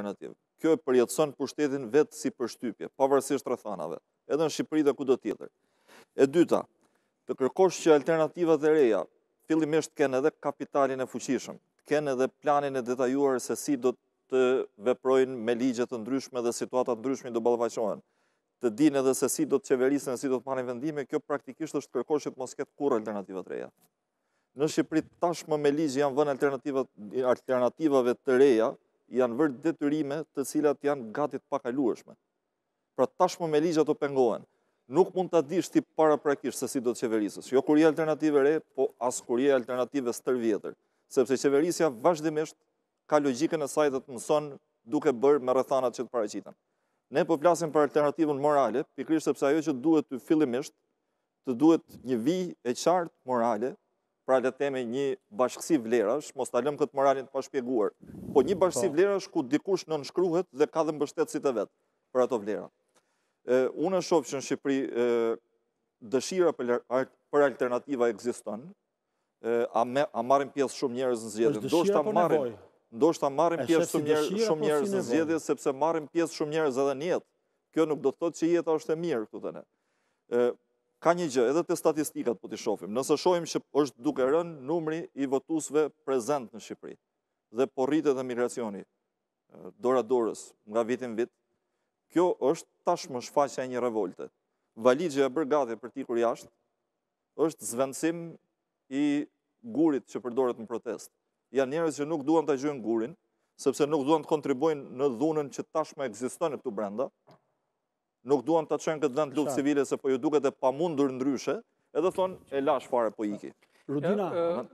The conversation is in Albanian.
alternativë. Kjo e përjetëson pushtetin vetë si përshtypje, pa vërësisht rëthanave, edhe në Shqipëri dhe kudo tjetër. E dyta, të kërkosh që alternativat dhe reja, fillimisht kene edhe kapitalin e fuqishëm, kene edhe planin e detajuar se si do të veprojnë me ligjet të ndryshme dhe situatat ndryshme do balvaqohen, të dinë edhe se si do të qeverisën, si do të marin vendime, kjo praktikisht është kërkosh që të mos ketë kur të reja. Në Shqipëri tashmë me ligjë janë vënë alternativave të reja, janë vërë detyrime të cilat janë gatit pakaluashme. Pra tashmë me ligja të pengohen, nuk mund të adisht ti para prakisht se si do të qeverisës, jo kur je alternative re, po as kur je alternative së tërvjetër, sepse qeverisja vazhdimisht ka logikën e sajtët mëson duke bërë me rëthanat që të paracitan. Ne po plasim për alternativën morale, pikrish sepse ajo që duhet të fillimisht, të duhet një vij e qartë morale, pra le teme një bashkësi vlerash, mos talëm këtë moralin të pashpjeguar, po një bashkësi po. vlerash ku dikush në nënshkruhet dhe ka dhe mbështetë si të vetë për ato vlera. Unë është shofë që në Shqipëri dëshira për alternativa egziston, a marim pjesë shumë njerës në zjedhje. është dëshira për nevoj? Ndo është ta marim pjesë shumë njerëz në zjedhje, po po sepse marim pjesë shumë njerëz edhe njetë. Kjo nuk do të thotë që jetë është e mirë, këtë dhe ne ka një gjë, edhe të statistikat po të shofim, nësë shohim që është duke rënë numri i votusve prezent në Shqipëri, dhe po dhe migracioni, dora dorës, nga vitin vit, kjo është tashmë shfaqja një revolte. Valigje e bërgatje për ti kur jashtë, është zvendësim i gurit që përdoret në protest. Ja njerës që nuk duan të gjujnë gurin, sepse nuk duan të kontribuin në dhunën që tashmë eksistën e këtu brenda, nuk duan të qenë këtë dëndë luftë civile, se po ju duke të pamundur ndryshe, edhe thonë, e lash fare po iki. Rudina,